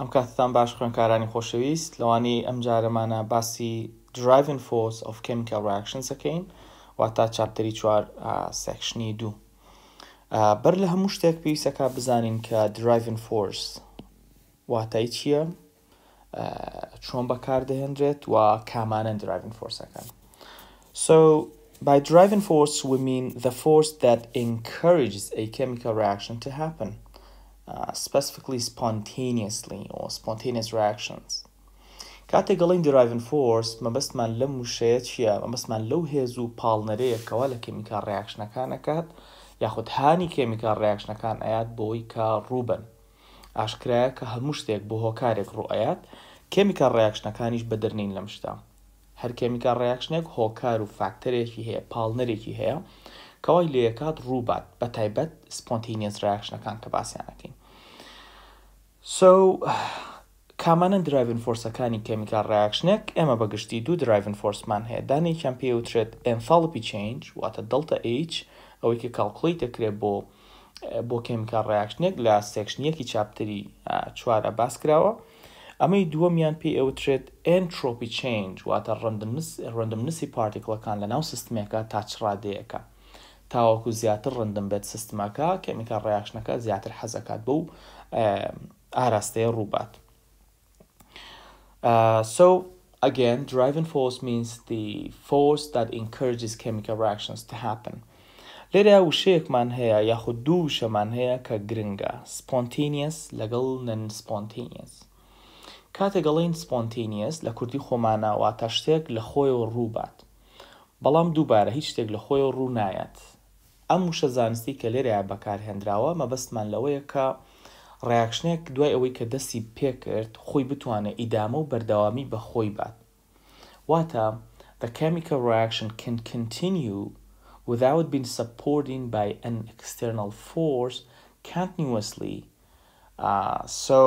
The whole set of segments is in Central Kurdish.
ئەم کاتتان باش خوێنکارانی خۆشەویست لەوانی ئەم جارەمانە باسی درایڤن فۆس of chemical reactions ئەەکەین واتا چاپتەری چوار سەکشنی دوو بەر لە هەموو شتێک پێویستەکە بزانین کە درایڤن فۆرس واتای چییە چۆن بەکار دەهێنرێت و کامانن درایڤن فۆرسەکان سو by driving force we mean the force that encourages a chemical reaction to happen specifically spontaneously or spontaneous reactions کاتێک گەڵین درایڤن فۆرس مەبەستمان لەم وشەیە چییە مەبەستمان لەو هێز و پاڵنەرەیەکەوە لە کێمیکار ڕیاکشنەکانەکات یاخود هاانی کێمیکار ڕیاکشنەکان ئاات بۆی کە ڕوبن ئاشکرایە کە هەموو شتێک بۆ هۆکارێک ڕوئات کێمیکار ڕیاکشنەکانیش بەدرنین لەم شتا هەر کێمیکار ڕیاکشنێک هۆکار و فاکتەرێکی هەیە پاڵنەرێکی هەیە کەوای لەکات ڕووبات بە تایبەت سپۆنتینیز ڕیاکشنەکان کە باسییانەکەین so کامانن درایڤن فۆرسەکانی کەمیکال ڕاکشنێک ئێمە بەگشتی دوو درایڤن فۆرسمان هەیە دانێکیان پێوترێت ئەمفاڵپی چنج واتە دڵتە H ئەوەی کە کاڵکڵی دەکرێت بۆ بۆ کەمیکال ڕاکشنێک لە سێکشنیەکی چاپتری چوارە باس کراوە ئەمەی دووەمیان پێی ئەوترێت ئەنتروپی چنج واتە ڕندمنسی پارتیکڵەکان لە ناو سستمێکە تاچڕادەیەەکە تاوەکو زیاتر ڕندم بێت سستمەکە کەمیکال ڕاکشنەکە زیاتر حەزەکات بوو ئاراستەیە ڕووبات. Uh, so again, driving force means the force that encourages chemical reactions to happen. لێرە وشەیەکمان هەیە یاخود دوو شەمان هەیە کە گرنگە سپۆنتینیس لەگەڵ نەن سپۆنتینیس. کاتێگەڵین سپۆنتینیس لە کوردی خۆمانەواتە شتێک لە خۆیەوە ڕووبات. بەڵام دووبارە هیچ شتێک لە خۆیەوە ڕوونایەت. ئەم وشە زانستی کە لێرە بەکارهێنراوە مەبەستمان لەوەیە کە ڕاکشنێک دوای ئەوەی کە دەستی پێکرد خۆی بتوانە ئیدامە و بەردەوامی بە خۆی بات واتە the chemical reaction can continue without being supported by an external force continuously uh, so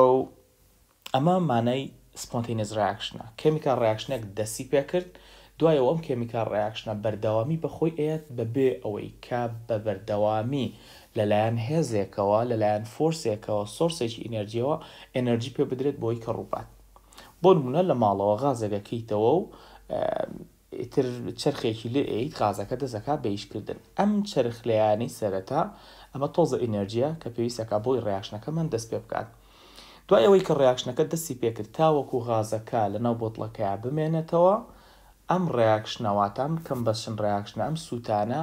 ئەمە مانەی سپۆنتینز ڕاکشنە کەمیکال ڕاکشنێک دەسی پێکرد دوایەوە ئەم کەمیکال ڕاکشنە بەردەوامی بەخۆی ئەیەت بەبێ ئەوەی کا بە بەردەوامی لەلایەن هێزێکەوە لەلایەن فۆرسێکەوە سۆرسێکی ئینەرژیەوە ئەنەرژی پێ بدرێت بۆی کە ڕووپات بۆ نمونە لە ماڵەوە غازەکەکەیتەوە و ئیتر چرخێکی لێ ئیت غازەکە دەزەکە بەیشکردن ئەم چرخلیانی سەرەتا ئەمە تۆزە ئینەرژیە کە پێویستەکە بۆی ڕیاشنەکە من دەست پێ بکات دوای ئەوەی کە ڕیاکشنەکە دەستی پێکرد تاوەکو غازەکە لەناو بۆتڵەکەیە بمێنێتەوە ئەم ڕیاکشنەواتەم کەم بەشن ڕیاکشنە ئەم سووتانە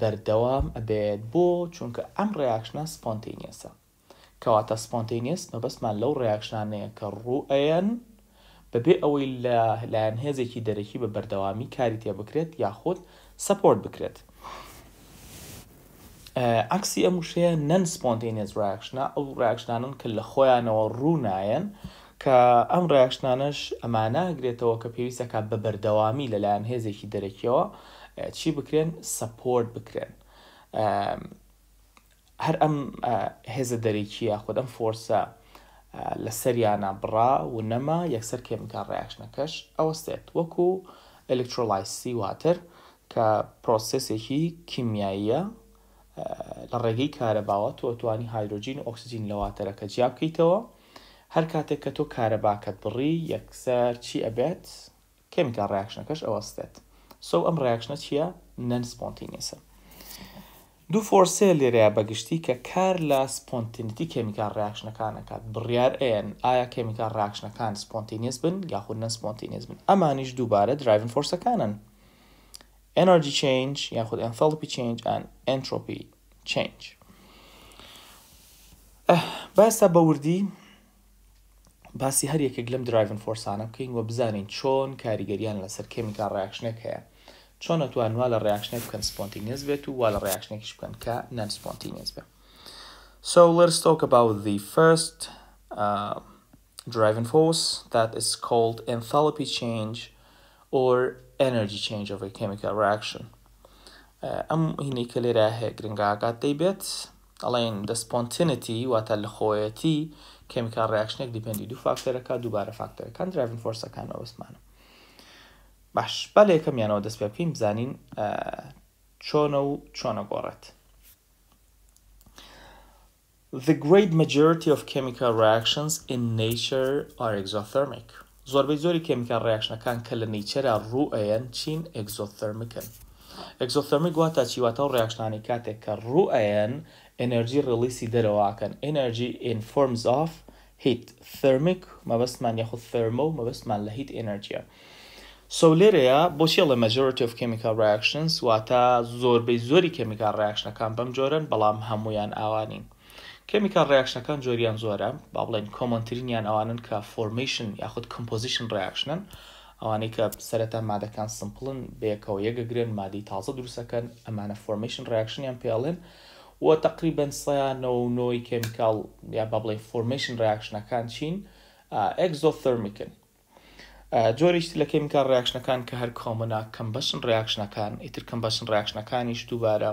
بەردەوام ئەبێت بۆ چونکە ئەم ڕیاکشنە سپۆنتینیسە کەواتە سپۆنتینیس مەبەستمان لەو ڕیاکشانەیە کە ڕوئەن بەبێ ئەوەی لە لایەن هێزێکی دەرەکی بە بەردەوامی کاری تێ بکرێت یاخود سپۆرت بکرێت ئەکسی ئەم وشەیە نەن سپۆنتینێز ڕاکشنە ئەو ڕاکشنانن کە لە خۆیانەوە ڕوونایەن کە ئەم ڕاکشنانش ئەماناگرێتەوە کە پێویستەکە بە بەردەوامی لەلایەن هێزێکی دەرەکیەوە چی بکرێن سپۆرت بکرێن هەر ئەم هێزە دەریکیە خودم فۆرسە لە سەریانە بڕا و نەما یەکسەر کێمکان ڕیاکشنەکەش ئەوەستێت وەکو ئەلکترۆلایسی واتر کە پرۆسسێکی کیمیاییە لە ڕێگەی کارەباوە تۆ توانی هایدروژین و ئۆکسسیجین لەواتەرەکە جیا بکەیتەوە هەر کاتێک کە تۆ کارەباکەت بڕی یەکسەر چی ئەبێت کێمیکان ڕیاکشنەکەش ئەوەستێت سو ئەم ڕاکشنە چییە نەن سپۆنتینیسە دوو فۆرسێ لێرەیە بەگشتی کە کار لە سپۆنتینتی کێمیکال ڕاکشنەکانەکات بڕیار ئەN ئایا کێمیکال ڕاکشنەکان سپۆنتینیس بن یاخود نە سپۆنتینیس بن ئەمانیش دووبارە درایڤن فۆرسەکانن energy change یاخود enthalpy change and entropy change باستا بەوردی باسی هەر یەکێک لەم درایڤن فۆرسانە بکەین وە بزانین چۆن کاریگەریان لەسەر کێمیکال ڕاکشنێک هەیە So let's talk about the first um, driving force that is called enthalpy change or energy change of a chemical reaction. ام هنی کل راه گرنگا گاتی the spontaneity و تلخویتی chemical reaction دیپندی دو فاکتور که دوباره factor. کان driving force کان اوس مانم. باش بە لە یەکەمیانەوە دەست پێ بکەین بزانین چۆنە و چۆنە گۆڕێت The great majority of chemical reactions in nature are exothermic. زۆربەی زۆری کمیکال ڕیاکشنەکان کە لە نیچەرا ڕوئەن چین ئەگزۆتەرمیکن. ئەگزۆتەرمی گواتە چیواتە و ڕیاکشنانی کاتێک کە ڕوئەن ئەنەرژی ڕلیسی دەرەوەکەن ئەنەرژی in forms of هیت تhermic مەبەستمان یەخود فەرمە و مەبەستمان لە هیت ئەنەرژیە. سەولێرەیە بۆچی ئەڵە مەژۆرتی of chemical reactions واتە زۆربەی زۆری کەمیکال ڕاکشنەکان بەم جۆرن بەڵام هەمویان ئاوانین کەمیکال ڕاکشنەکان جۆریان زۆرە با بڵێن کۆمنتترینیان ئەوانن کە فۆرمیشن یاخود کمپۆزیشن ڕاکشنن ئەوانەی کە سەرەتا مادەکان سمپڵن بەیەکەوە یەگەگرن مادی تازە دروستەکەن ئەمانە فۆرمیشن ڕاکشنیان پێڵێن وە تقریبن سەیانەوە نۆی کەمیکال یا با بڵێ فۆرمیشن ڕاکشنەکان چین ئەگزۆ تەرمیکن جۆریشتی لەکەی میکار ڕاکشنەکان کە هەر کۆمەنا کەم بەشن ڕاکشنەکان ئیتر کەم بەشن ڕاکشنەکانیش دووبارە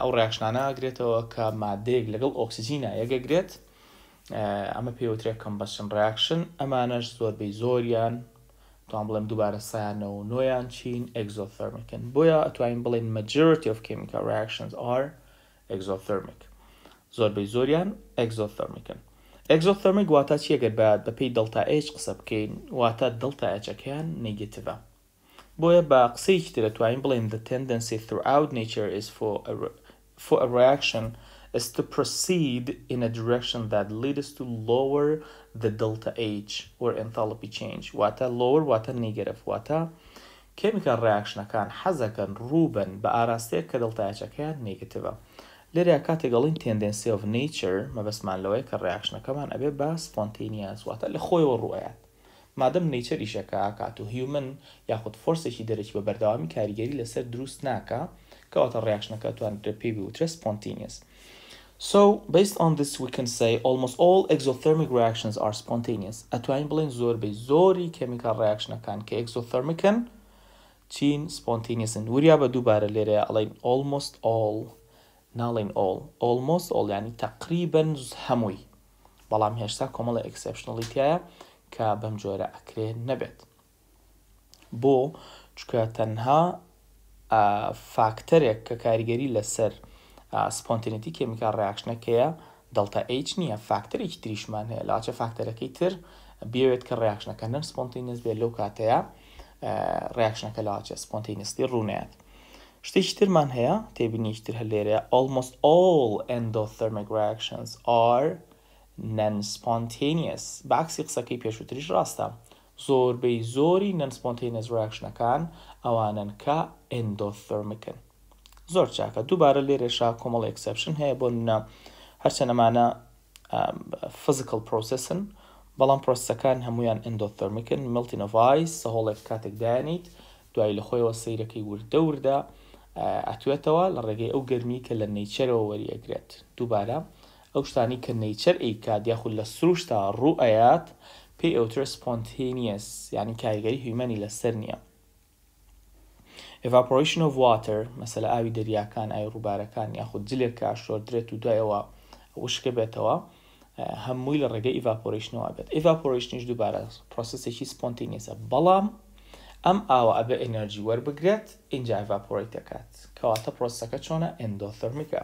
ئەو ڕاکشنانە ئەگرێتەوە کە مادەیەک لەگەڵ ئۆکسسیزیینە یەگەگرێت ئەمە پێوترێ کەم بەشن ڕاکشن ئەمانەش زۆربەی زۆریان توان بڵێم دووبارە سایانە و نۆیان چین ئەگزۆفەرمیکن بۆیە ئەتوانین بڵێن مەجرتی of chemical reactions are exothermic زۆربەی زۆریان ئەگزۆفەرمیکن ئەگزۆتەرمێک واتە چیەگەر بەات بەپی دڵتا ئەیچ قسە بکەین واتە دڵتا ئەچەکەیان نگیتەوە بۆیە بە قسەیکی ترە توانین بڵێن the tendency throughout nature is for a, for a reaction is to proceed in a direction that leads to lower the delta H or enthalpy change واتە lower واتە negative واتە کێمیکان ڕاکشنەکان حەزەکەن ڕووبن بە ئاراستەیە کە دڵتاەکەیان نگتیڤە لێریا کاتێک گەڵین تندنسی of nature مەبەسمانلەوەی کە ڕاکشنەکەمان ئەبێ بە سپۆنتینیاس واتە لە خۆیەوە مادەم نەیچەریشەکە کات و هیومن یاخود فۆرسێکی دەرەکی بە بەرداوامی کاریگەری لەسەر دروست ناکە کەواتە ڕاکشنەکە توانرە پێی وترە سپۆنتینیس. So, based on this, we can say almost all exothermic reactions are spontaneous. ئەتوانین بڵین زۆر زۆری کەمیکال ڕیاکشنەکان کە exothermicن چین بە almost all. ناڵین ئۆل ئۆلمۆس ئۆلیانی تقریبن هەمووی بەڵام هێشتا کۆمەڵە ئەکسپشنڵیتیایە کە بەم جۆرە ئەکرێ نەبێت بۆ چکە تەنها فاکتەرێک کە کاریگەری لەسەر سپۆنتینەتی کێمیکال ڕاکشنەکەیە دڵتا ئیچ نییە فاکتەرێکی تریشمان هەیە لاچە فاکتەرەکەی تر بێوێت کە ڕاکشنەکە نەر سپۆنتینس بێت لەو کاتەیە ڕاکشنەکە لاچە سپۆنتینستی ڕوونێت شتێکی ترمان هەیە تێبینیشتر هە لێرە almost all endothermic reactions are non-spontaneous باکسی قسەکەی پێشووتریش ڕاستە زۆربەی زۆری non-spontaneous reactionەکان ئەوانن کە endothermicن زۆر چاکە دووبارە لێرێشا کۆمەڵ exception هەیە بۆ نە هەرچەنەمانە physical processن بەڵام پرۆسەکان هەمویان endothermicن ملتینڤایس سەهۆڵێک کاتێک دانیت دوای لە خۆیەوە سیرەکەی وردە وردە ئەتوێتەوە لە ڕێگەی ئەو گەرمی کە لە نەیچەرەوە وەریەگرێت دووبارە ئەو شتانی کە نەیچەر ئەیکات یاخود لە سروشتا ڕوئات پێی ئەوتر سپۆنتینیس یعنی کاریگەری هیمەنی لەسەر نییە evaporation of water مەسەلا ئاوی دەریاکان ئای ڕووبارەکان یاخود جلێک کاشۆر درێت و دوایەوە وشکە بێتەوە هەمووی لە ڕێگەی ئیڤاپۆریشنەوە بێت ئیڤاپۆریشنیش دووبارە پرۆسسێکی سپۆنتینیسە بەڵام ئەم ئاوە ئەبێ ئەنەرژی وەربگرێت اینجا ئەڤاپۆڕیت دەکات کەواتە پرۆسەکە چۆنە ئەندۆثەرمیکە.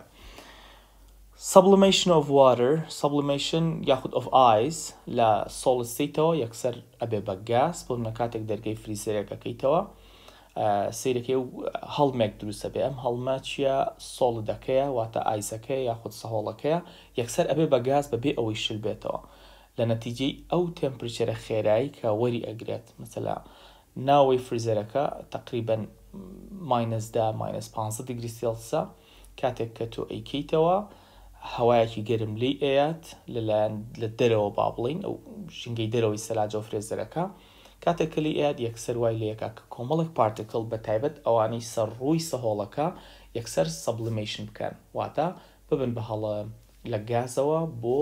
سبلیمیشن of water سبلیمیشن یاخود of ئایس لە سۆڵستیتەوە یەکسەر ئەبێ بە گاز بۆ منە کاتێک دەرگەی فریزەرەکەکەیتەوە سیرەکەی و هەڵمێک دروستە بێ ئەم هەڵمە چیە سۆڵدەکەیە واتە ئایسەکە یاخود سەهۆڵەکەیە یەکسەر ئەبێ بە گاز بەبێ ئەوەی شل بێتەوە لە نەتیجەی ئەو تەمپریچەرە خێرایی کە وەری ئەگرێت مثللا ناوەی فریزەرەکە تقریبن ماینەزدا ماینس 500 دیگری سێلسا کاتێک کە تۆ ئەیکەیتەوە هەوایەکی گەرم لی ئەیات لەلایەن لە دەرەوە با بڵین ئەو ژنگەی دەرەوەی سەلاجە و فرێزەرەکە کاتێک کلی ئەیاد یەکسەر وای لەیەکە کە کۆمەڵک پارتکل بە تایبەت ئەوانەی سەرڕووی سەهۆڵەکە یەکسەر سەبلمەیشن بکەن واتە ببن بە هەڵە لە گازەوە بۆ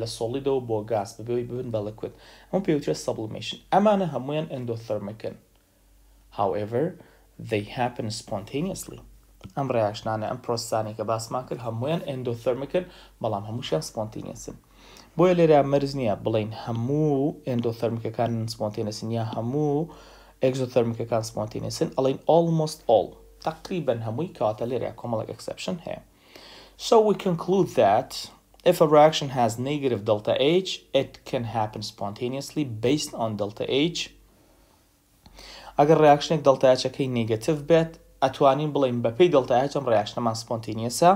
لە سۆڵیدەوە بۆ گاز ببەوەی ببن بە لەکوت ئەم پێوترێت سەبلمشن ئەمانە هەمویان ئەندۆثەرمەکەن however they happen spontaneously ئەم ڕێاشنانە ئەم پرۆستانێککە باسمان کرد هەمویان ئەندۆثەرمەکەن بەڵام هەمووشیان سپۆنتینیسن بۆیە لێرە مەرز نییە بڵین هەموو ئەندۆثەرمەکەکان سپۆنتینەسن یا هەموو ئەگزۆثەرمەکەکان سپۆنتینەسن ئەڵین almost all تقریبن هەمووی کاتە لێرە کۆمەڵک ئەکسپشن هەیە So we conclude that if a reaction has negative delta H, it can happen spontaneously based on delta H. اگر ریاکشنێک دڵتەیاچەکەی نگەتیڤ بێت ئەتوانین بڵین بەپی دڵتەیاچم ڕیاکشنەمان سپۆنتینیسە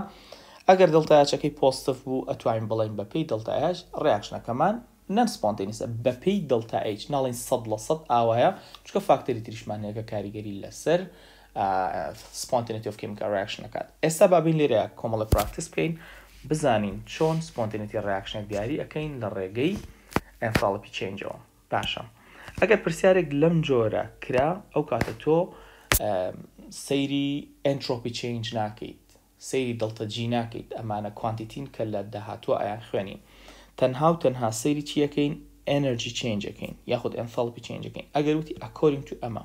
ئەگەر دڵتەیاچەکەی پۆستف بوو ئەتوانین بڵین بەپی دڵتەیاش ڕیاکشنەکەمان نەن سپۆنتینیسە بەپی دڵتەیچ ناڵین سەد لە سەد ئاوایە چکە فاکتەری تریشمانەکە کاریگەری لەسەر سپۆنتینەتی of کیمیکا ڕاکشن نکات ئێستا بابین لێرە کۆمەڵە پراکتس بکەین بزانین چۆن سپۆنتینەتی ڕاکشنێک دیاری ئەەکەین لە ڕێگەی ئەنفاڵپی چنجەوە باشە ئەگەر پرسیارێک لەم جۆرە کرا ئەو کاتە تۆ سەیری ئەنترۆپی چنج ناکەیت سەیری دڵتەجی ناکەیت ئەمانە کوانتیتین کە لە داهاتوە ئایان خوێنین تەنها و تەنها سەیری چیەکەین ئەنەرژی چنجەکەین یاخود ئەنفاڵپی چنجەکەین ئەگەر وتی ئەکۆریم تو ئەمە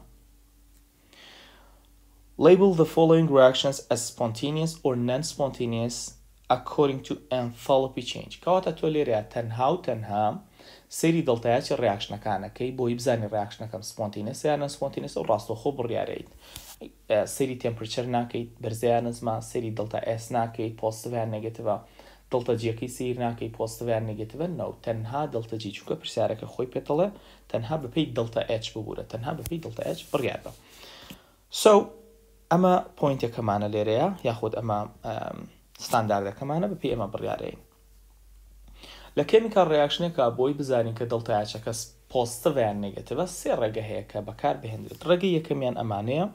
Label the following reactions as spontaneous or non spontaneous according to enthalpy change. Kawata tolerea tenha tenha seri delta H reaction akana kei reaction akam spontaneous e non spontaneous or rasto hoboriareit. Seri temperature nakei berzeanisma seri delta S nakei positive and negative. Delta G ki seri nakei positive and negative. No tenha delta G chuka persiareka hoi petale tenha bepe delta H bubura tenha bepe delta H boriareba. So ئەمە پوینتێکەکەمانە لێرەیە یاخود ئەمە ستانداردەکەمانە بەپی ئەمە بڕیارەین لە کێمیکا ڕیاکشنێکە بۆی بزانین کە دڵتەیاچەکە پۆستەڤیان نگەتەوە سێ ڕێگە هەیە کە بەکار بهێنرێت ڕێگەی یەکەمیان ئەمانەیە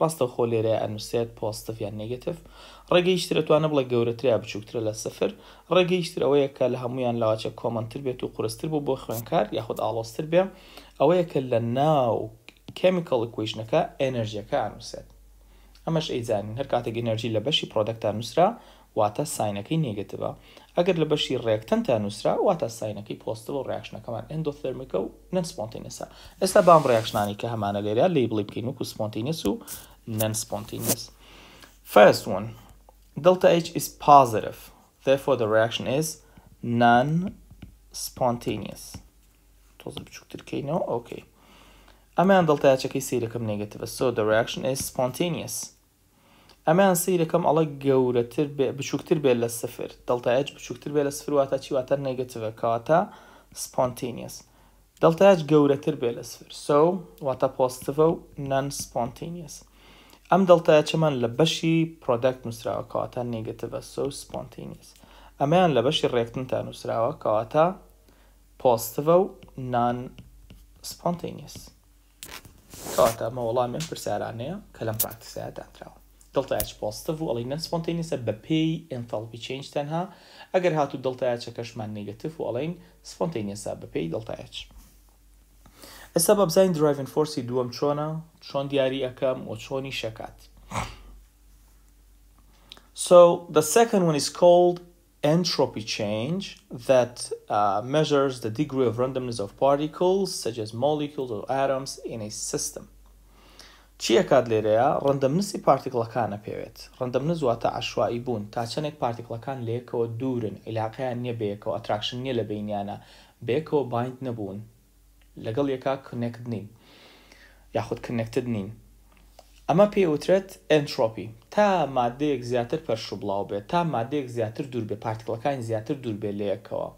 ڕاستە خۆ لێرە ئەنووسێت پۆستەفیان نگەتف ڕێگەی شترێتوانە بڵێ گەورەتریا بچووکترە لە سفر ڕێگەی شترەوەیە کە لە هەمویان لاواچە کۆمەنتر بێت و قورستتر بوو بۆ خوێنکار یاخود ئاڵۆستر بێ ئەوەیە کە لە ناو کمیکڵ کویشنەکە ئەنرژیەکە ئەنووسێت هر ئەیزانین هەر کاتێک ئەنەرژی لە بەشی واتا نووسرا واتە اگر لبشي ئەگەر لە بەشی ڕێکتەنتا نووسرا واتە ساینەکەی پۆستەوە ڕاکشنەکەمان او و نەنسپۆنتینسا ئێستا بام ڕاکشنانی کە هەمانە لێرا لی بڵی بکەین و سپۆنتینس و نەنسپۆنتینس فەرستون delta H is positive therefore the reaction is non-spontaneous تۆزە اما کەینەوە ئۆکەی ئەمەیان دڵتەیاچەکەی سیرەکەم نێگەتەوە so the reaction is spontaneous ئەمان سیرەکەم ئەڵە گەورەتر بچووکتر بێت لە سفر دڵتایج بچووکتر بێت لە سفر واتە چیواتە نگەتیڤە کەواتە سپۆنتینیس دڵتایج گەورەتر بێت لە سفر سو واتە پۆستیڤە و نەن سپۆنتینیس ئەم دڵتایچەمان لە بەشی پرۆدەکت نووسراوە کەواتە نگەتیڤە سو سپۆنتینیس ئەمەیان لە بەشی ڕێکتن تا نووسراوە کەواتە پۆستیڤە و نان سپۆنتینیس کەواتە ئەمە وەڵامیان پرسیارانەیە کە لەم پراکتیسایە دانراوە دڵتا ئاچ پۆستە بوو ئەڵی نەن سپۆنتینیسە بە پێی ئەنفەڵپی چنج تەنها ئەگەر هاتوو دڵتا ئاچەکەشمان نگەتف و ئەڵین سپۆنتینیسا بە پێی دڵتا ئاچ ئێستا بە بزین درایڤن فۆرسی دووەم چۆنە چۆن دیاری ئەەکەم و چۆنی شکات. So the second one is called entropy change that uh, measures the degree of randomness of particles, such as molecules or atoms, in a system. چیەکات لێرەیە ڕەندەمنسی پارتیکڵەکانە پێوێت ڕەندەمنە زواتە عشوایی بوون تا چەندێک پارتیکڵەکان لێکەوە دوورن عیلاقیان نییە بەیەکەوە ئەتراکشن نییە لە بینیانە بێکەوە بایند نەبوون لەگەڵ یەکا کنێکت نین یاخود کنێکتت نین ئەمە پێوترێت ئەنتروپی تا مادەیەک زیاتر پەرشو بڵاو بێت تا مادەیەک زیاتر دوور بێ پارتیکڵەکان زیاتر دوور بێ لەیەکەوە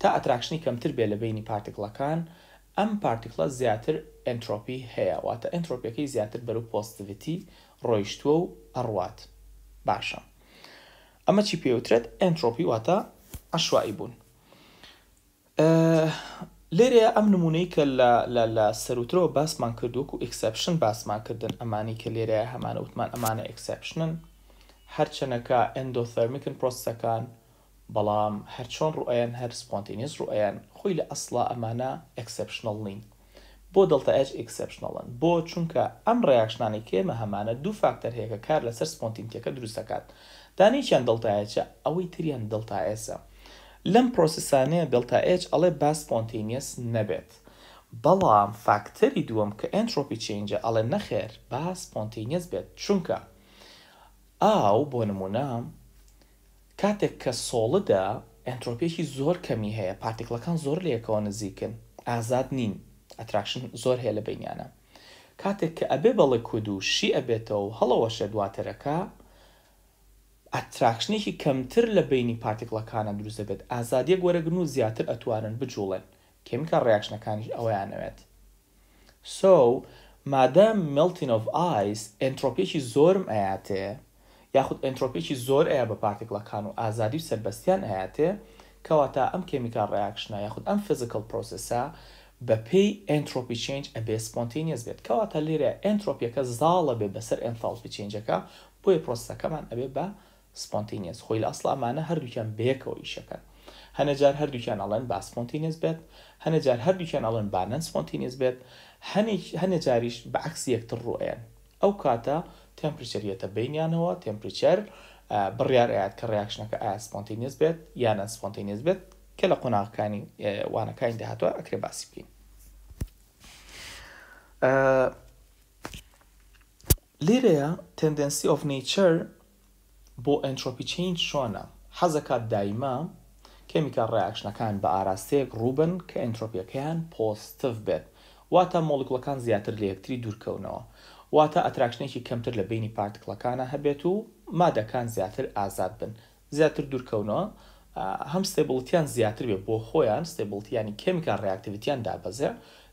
تا ئەتراکشنی کەمتر بێ لە بینی پارتیکڵەکان ئەم پارتیکڵە زیاتر ئەنتۆپی هەیە واتە ئەنتۆپیەکەی زیاتر بەرەو پۆستڤتی ڕۆیشتووە و ئەڕوات باشە ئەمە چی پێوترێت ئەنتۆپی واتە ئەشوایی بوون لێرەیە ئەم نمونەی کە لە سەرروترەوە باسمان کردووەک و ئکسپشن باسمانکردن ئەمانی کە لێرەیە هەمانە وتمان ئەمانە ئکسپشنن هەرچەنەکە ئەندۆثەرمیکن پرۆستەکان بەڵام هەرچۆن ڕوئەن هەر سپۆنتینیس ڕوئەن خۆی لە ئەسڵا ئەمانە ئەکسپشنل نین بۆ دڵتە ئەج ئکسپشنڵن بۆ چونکە ئەم ڕیاکشنانی کێمە هەمانە دوو فاکتەر هەیەکە کار لەسەر سپۆنتینتیەکە دروستەکات دانیچیان دڵتایەچە ئەوەی تریان دڵتاەسە لەم پرۆسیسانەیە دڵتاH ئەڵێ با سپۆنتینیس نەبێت بەڵام فاکتەری دووەم کە ئەنتروپی چینجە ئەڵێ نەخێر با سپۆنتینیس بێت چونکە ئاو بۆ نمونام کاتێک کە سۆڵدا ئەنتروپێکی زۆر کەمی هەیە پارتیکلەکان زۆر لەکەوە نزیکن ئازاد نین ئەتراکشن زۆر هەیە لە بینیانە کاتێک کە ئەبێ بەڵێ کود و شی ئەبێتەوە و هەڵەوەشە دواترەکە ئەتراکشنێکی کەمتر لە بینی پارتیکڵەکانە دروست دەبێت ئازادیە گۆرەگن و زیاتر ئەتوانن بجوڵێن کمیکە ڕیاکشنەکانیش ئەویانەوێت سۆ مادە ملتین of ئایس ئەنتۆپیێکی زۆرم ئەیاتێ یاخود ئەنتۆپیێکی زۆر ئەیە بە پارتیکڵەکان و ئازادی سربەستیان ئەیاتێ کەواتە ئەم کمیکا ڕیاکشنە یاخود ئەم فزیکل پرۆسسە بە پێی ئەنتۆپی چنج ئەبێ سپۆنتینیس بێت کەواتە لێرە ئەنتۆپیەکە زاڵە بێ بەسەر ئەنفالپی چنجەکە بۆیە پرۆستەکەمان ئەبێ بە سپۆنتینیس خۆی لە ئەسلامانە هەردووکیان بەیەکەوە ئیشەکەن هەنەجار هەردووکیان ئەڵەن با سپۆنتینیس بێت هەنەجار هەردووکیان ئەڵەن بانەن سپۆنتینیس بێت هەنەجاریش بە عکسی یەکتر ڕۆیان ئەو کاتە تەمپریچەریەتە بینیانەوە تەمپریچەر بڕیارات کە ڕیاکشنەکە ئایا سپۆنتینیس بێت یانە سپۆنتینیس بێت کە لە قۆناغەکانی وانەکانی داهاتوە ئەکرێ باسی بکەین لێرەیە تندنسی ئۆف نیچەر بۆ ئەنترۆپی چین شۆنە حەزەکات دایما کەمیکال ڕێعکشنەکان بە ئاراستەیەک ڕوبن کە ئەنترۆپیەکەیان پۆستف بێت واتە مۆڵکلەکان زیاتر لە یەکتری دوورکەونەوە واتە ئەتراکشنێکی کەمتر لە بینی پارتکلەکانە هەبێت و مادەکان زیاتر ئازاد بن زیاتر دوورکەونەوە هەم ستێبڵتیان زیاتر بێ بۆ خۆیان ستێبڵتیانی کمیکان ڕاکتیویتیان دابەزێ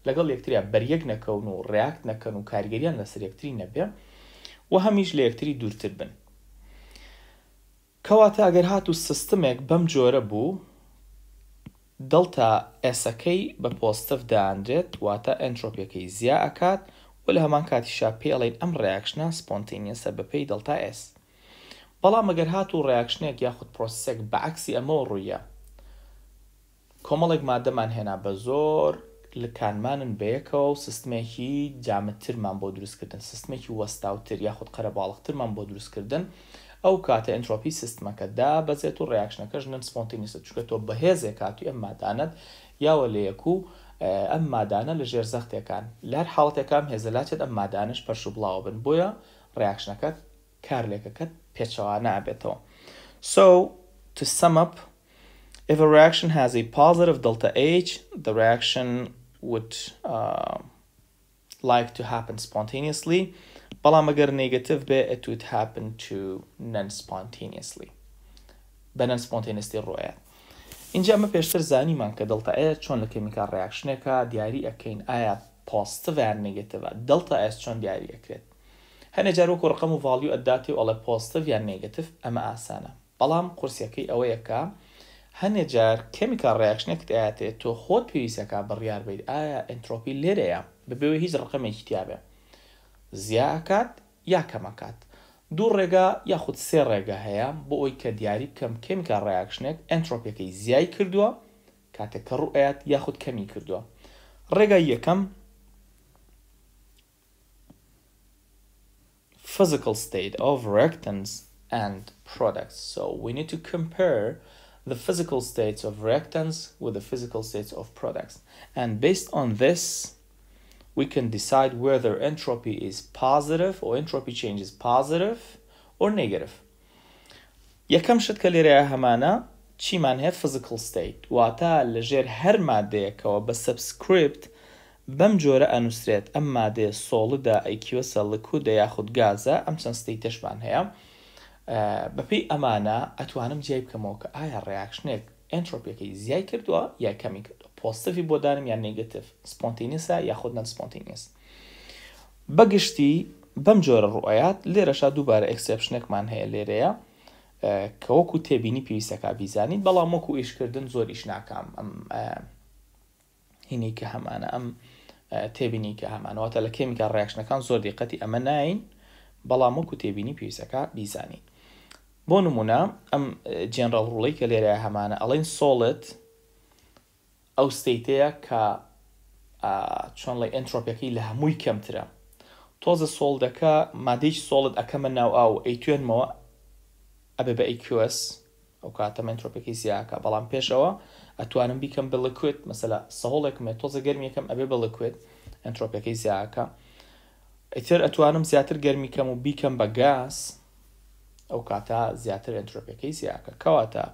لەگەڵ یەکتریا بەریەک نەکەون و ڕاکت نەکەن و کارگەریان لەسەر یەکتری نەبێ و هەمیش لە یەکتری دوورتر بن کەواتە ئەگەر هات و سیستمێک بەم جۆرە بوو دڵتا ئەسەکەی بە پۆستف داندرێت واتە ئەنترۆپیەکەی زیە ئەکات و لە هەمان کاتیشا پێڵین ئەم ڕاکشنە سپۆنتینیەسە بەپی دڵتا ئس بەڵام ئەگەر هات و ڕیاکشنێک یاخود پرۆسسێک بەعکسی ئەمە ڕوویە کۆمەڵێک مادەمان هێنا بە زۆر لە کانمانن بەیەکەوە و سستمێکی جامترمان بۆ دروستکردن سستمێکی وەستاوتر یاخود قەرە باڵقترمان بۆ دروستکردن ئەو کاتە ئەنتروپی سیستمەکەدا بەزێت و ڕیاکشنەکەش نن سپۆنتینیسە چکەەوە بەهێزێک کاتی ئەم مادانەت یاوە لە یەک و ئەم مادانە لە ژێر زەختێکان لار حاڵەتەکان هێزەلاچێت ئەم مادانش پەرشوبڵاو بن بۆیە ڕیاکشنەکەت کارلێکەکەت So, to sum up, if a reaction has a positive delta H, the reaction would uh, like to happen spontaneously. But negative B, it would happen to non spontaneously. But non spontaneously, right? In general, pester zani man ka delta H, chon le chemical reaction ka diari akain aya positive or negative. Delta S chon diari akain. هەنە جارۆکو ڕقم و ڤاڵی ئەداتێ ئەڵە پۆستە یان نێگەتف ئەمە ئاسانە بەڵام قورسەکەی ئەوەیەکە هەنێ جار کەمیکا ڕیاکشنێکت ئااتێت تۆ خۆت پێویستەکە بڕیار بیت ئایا ئەنتۆپی لێرەیە ببێ هیچ ڕقمێکی تیاابێ زیاکات یا کەمەکات دوو ڕێگا یاخود سێ ڕێگە هەیە بۆ ئەوی کە دیاری بکەم کەمیکا ڕیاکشنێک ئەنتۆپیەکەی زیای کردووە کاتێک کە ڕوئات یاخود کەمی کردووە ڕێگای یەکەم physical state of reactants and products. So we need to compare the physical states of reactants with the physical states of products. And based on this, we can decide whether entropy is positive or entropy change is positive or negative. یەکەم شت کە لێرەیە هەمانە چیمان physical state واتە لەژێر هەر مادەیەکەوە بە subscript بەم جۆرە ئەنووسرێت ئەم مادێ سۆڵدا ئەیکیوە سەڵکو دە یاخود گازە ئەم سنستی تشمان هەیە بەپی ئەمانە ئەتوانم جیای بکەمەوە کە ئایا ڕیاکشنێک ئەنترۆپیەکەی زیای کردووە یا کەمی کردو پۆستفی بۆ دارم یان نگتف سپۆنتینیسە یاخود نەن سپۆنتینیس بەگشتی بەم جۆرە ڕوئات لێرەشا دووبارە ئەکسپشنێکمان هەیە لێرەیە کە وەکو تێبینی پێویستەکە بیزانیت بەڵام وەکو ئیشکردن زۆریش ناکەم ئەم هینەی کە هەمانە ئەم تێبینی کە هەمانەوەتە لە کێمیکە ڕێکشنەکان زۆر دیقەتی ئەمە ناین بەڵام وەکو تێبینی پێویستەکە بیزانین بۆ نمونە ئەم جێنرال ڕوڵی کە لێرە هەمانە ئەڵین سۆڵت ئەو ستەیتەیە کە چۆن لە ئەنترۆپیەکەی لە هەمووی کەمترە تۆزە سۆڵ دەکە مادەیش سۆڵت ئەەکەمە ناو ئاو ئەیتوێنمەوە ئەبێ بە ئەیQS ئەو کاتە ئەنترۆپێکی زیاکە بەڵام پێشەوە ئەتوانم بیکەم بە لەکوێت مەسەلا سەهۆڵێکمە تۆزە گەرمیەکەم ئەبێ بە لەکوێت ئەنترۆپەکەی زیاکە ئیتر ئەتوانم زیاتر گەرمیکەم و بیکەم بە گاز ئەو کاتا زیاتر ئەنترۆپەکەی زیاکە کەواتە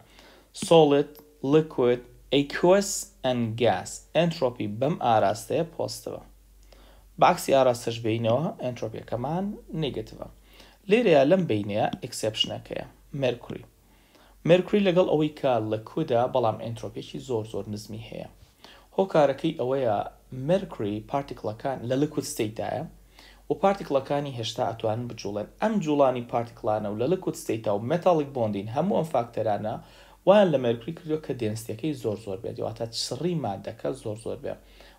سۆڵت لکوت ئەیکوس ئەن گاز ئەنترۆپی بەم ئاراستەیە پۆستەوە باکسی ئاراستەش بینەوە ئەنترۆپیەکەمان نگتەوە لێرەیە لەم بینەیە ئەکسپشنەکەیە مرکوری مێرکوی لەگەڵ ئەوەی کە لە کودا بەڵام ئەنتۆپێکی زۆر زۆر نزمی هەیە هۆکارەکەی ئەوەیە مەرکری پارتیکلەکان لە لەکوت ستیتدایە و پارتیکلەکانی هێشتا ئەتوانن بجوڵێن ئەم جوڵانی پارتیکلانە و لە لەکوت ستیتا و مەتاڵیک بۆندین هەموو ئەم فاکتەرانە وان لە مەرکری کردو کە دێنستەکەی زۆر زۆر بێت واتە چڕی مادەکە زۆر زۆر بێ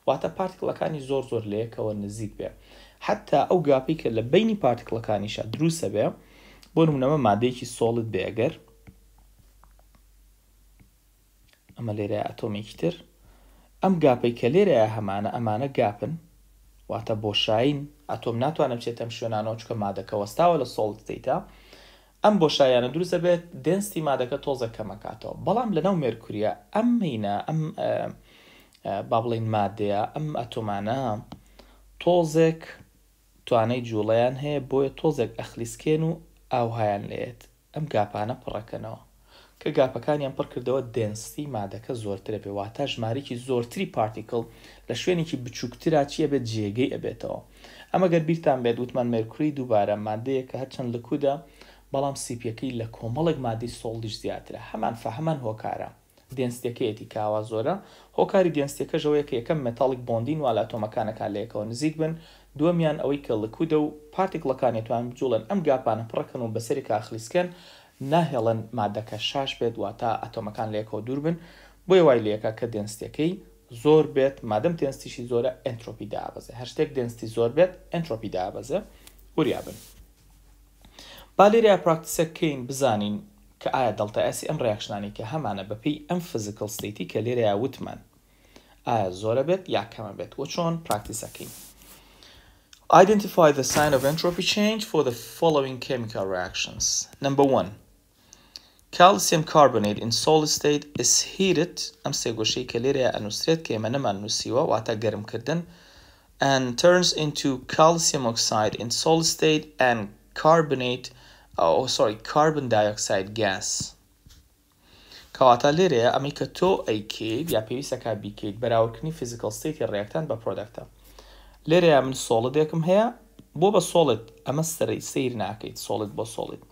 واتە پارتیکلەکانی زۆر زۆر لەیەکەوە نزیک بێ حتا ئەو گاپی کە لە بینی پارتیکلەکانیشە دروسە بێ بۆ نمونەمە مادەیەکی سۆڵت بێگەر ئەمە لێرە ئەتۆمێکی تر ئەم گاپەی کە لێرەیە هەمانە ئەمانە گاپن واتە بۆشاین ئەتۆم ناتوانە بچێت ئەم شوێنانەوە چکە مادەکە وەستاوە لە سۆڵ دیتە ئەم بۆشایانە دروستە بێت دەنستی مادەکە تۆزە کەمەکاتەوە بەڵام لەناو مێرکوریە ئەم مینە ئەم با بڵین مادەیە ئەم ئەتۆمانە تۆزێک توانەی جوڵەیان هەیە بۆیە تۆزێک ئەخلیسکێن و ئاوهایان لێت ئەم گاپانە پڕەکەنەوە کە گاپەکانیان پڕ کردەوە دێنستی مادەکە زۆرترە بێ واتە ژمارێکی زۆرتری پارتیکل لە شوێنێکی بچووکترا چیە بێت جێگەی ئەبێتەوە ئەمە گەر بیرتان بێت وتمان مێرکوری دووبارە مادەیە کە هەرچەند لەکودا بەڵام سیپیەکەی لە کۆمەڵک مادی سۆڵدیش زیاترە هەمان فەهمان هۆکارە دێنستەکەیەتی کاوا زۆرە هۆکاری دێنستەکە ژەوەیە کە یەکەم متاڵک بۆندین و لاتۆمەکانەکان لەیەکەوە نزیک بن دووەمیان ئەوەی کە لەکودە و پارتێکڵەکانێتوان بجوڵن ئەم گاپانە پڕەکەن و بەسەری کاخلیسکەن ناهێڵن مادەکە شاش بێت واتە ئەتۆمەکان لەیەکەوە دوور بن بۆی وای لەکە کە دێنستەکەی زۆر بێت مادەم تێنستیشی زۆرە ئەنتۆپی دابەزێ هەر شتێک دێنستی زۆر بێت ئەنتۆپی دابەزە وریا بن بالێریا پراکتیسەکەین بزانین کە ئایا دڵتە ئەسی ئەم ڕێکشنانی کە هەمانە بەپی ئەم فزیکلستیتی کە لێرەیە وتمان ئایا زۆرە بێت یا کەمە بێت وە چۆن پراکتیسەکەین Identify the sign of entropy change for the following chemical reactions. Number one, Calcium carbonate in solid state is heated am goshi kelirya anusret ke meneman nusiwa wata germ kirden and turns into calcium oxide in solid state and carbonate oh sorry carbon dioxide gas کەواتە لێرەیە ئەمی کە تۆ ئەیکیت یا پێویستەکە بیکەیت بەراوردنی فیزیکل ستیتی ڕێکتان بە پرۆدەکتە لێرەیە من solid. هەیە بۆ بە سۆڵت ئەمە سەری سیر ناکەیت سۆڵت بۆ solid.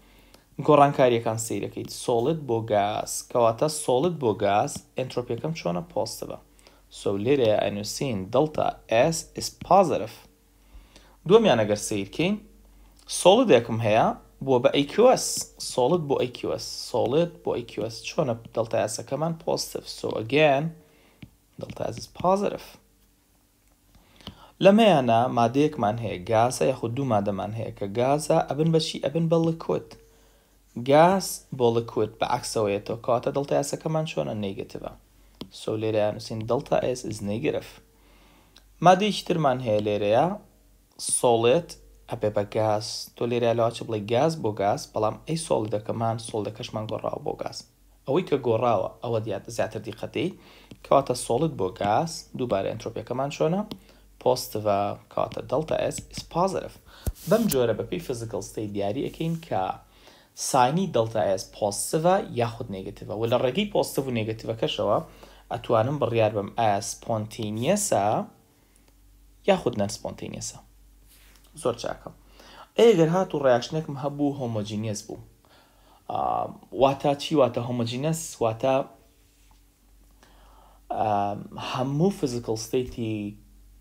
گۆڕانکاریەکان سیرەکەیت سۆڵت بۆ گاز کەواتە سۆڵت بۆ گاز ئەنتروپیەکەم چۆنە پۆستەوە سو لێرەیە ئەنووسین دڵتا S is پازرف دووەمیان ئەگەر سیرکەین سۆڵدێکم هەیە بۆ بە ئەیQS سۆڵت بۆ ئەیQS سۆڵت بۆ ئەیQS چۆنە دڵتا یاسەکەمان پۆستف سۆ ئەگەن دڵتا is پازرف لەمەیانە مادەیەکمان هەیە گازە یاخود دوو مادەمان هەیە کە گازە ئەبن بەچی ئەبن بە لکوت گاز بۆ لکوت بە عکسەوەیەەوە کاتە دڵتا یاسەکەمان چۆنە نگەتەوە سۆ لێرە نووسین دڵتا ئس ئز نەیگرف مادەیەکی ترمان هەیە لێرەیە سۆڵێت ئەبێ بە گاز تۆ لێرە لەواچە بڵێ گاز بۆ گاز بەڵام ئەی سۆڵدەکەمان سۆڵدەکەشمان گۆڕاوە بۆ گاز ئەوەی کە گۆڕاوە ئەوە دیات زیاتر دیقەتی کەواتە سۆڵت بۆ گاز دووبارە ئەنتۆپیەکەمان چۆنە پۆستەوە کاتە دڵتا ئس ئیسپازرف بەم جۆرە بەپی فزیکڵ ستەی دیاری ئەەکەین کە ساینی دڵتا ئەس پۆسەوە یاخود نگەتیوە و لە ڕێگەی پۆستە و نگەتیوەکەشەوە ئەتوانم بڕیار بم ئاسپۆنتینیەسە یاخود نەنسپۆنتینیسە زۆر چاکەم ئەگەر هات و ڕیاکشنێکم هەبوو هۆمۆجینیس بوو واتە چی واتە هۆمۆجینەس واتە هەموو فزیکل ستیتی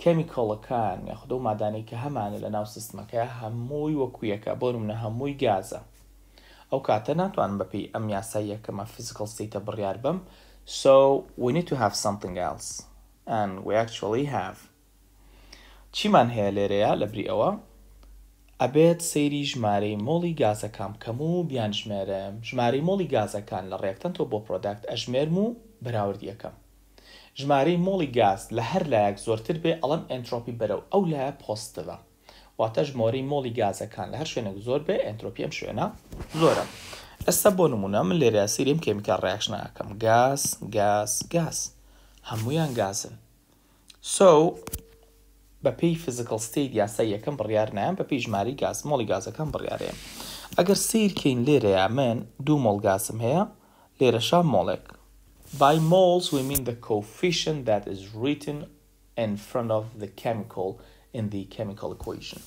کەمیکۆڵەکان یاخدە و مادانەی کە هەمانە لە ناو سستمەکە هەمووی وەکویەکە بۆرم لە هەمووی گازە ئەو کاتە ناتوان بەپی ئەم یاساییە کەمە فیزیکل ستیتە بڕیار بم so we need to have something else and we actually have چیمان هەیە لێرەیە لەبری ئەوە ئەبێت سەیری ژمارەی مۆڵی گازەکان کەم و بیان ژمێرم ژمارەی مۆڵی گازەکان لە ڕێکتەن تۆ بۆ پرۆداکت ئەژمێرم و بەراوردیەکەم ژمارەی مۆڵی گاز لە هەر لایەک زۆرتر بێ ئەڵم ئەنترۆپی بەرەو ئەو لایە پۆستەوە واتە ژمۆری مۆڵی گازەکان لە هەر شوێنێک زۆر بێ ئەنتروپیم شوێنە زۆرە ئەستا بۆ نمونە من لێرە سیریم کێمیکە ڕێکشنەکەم گاز گاز گاز هەمویان گازن سو بە پێی فزیکل ستیت یاسا یەکەم بڕیار نایەن بە پێی ژماری گاز مۆڵی گازەکەم بڕیارێ ئەگەر سیرکەین لێرەیە من دوو مۆڵگاسم هەیە لێرەشا مۆڵێک By moles we mean the coefficient that is written in front of the chemical in the chemical equation.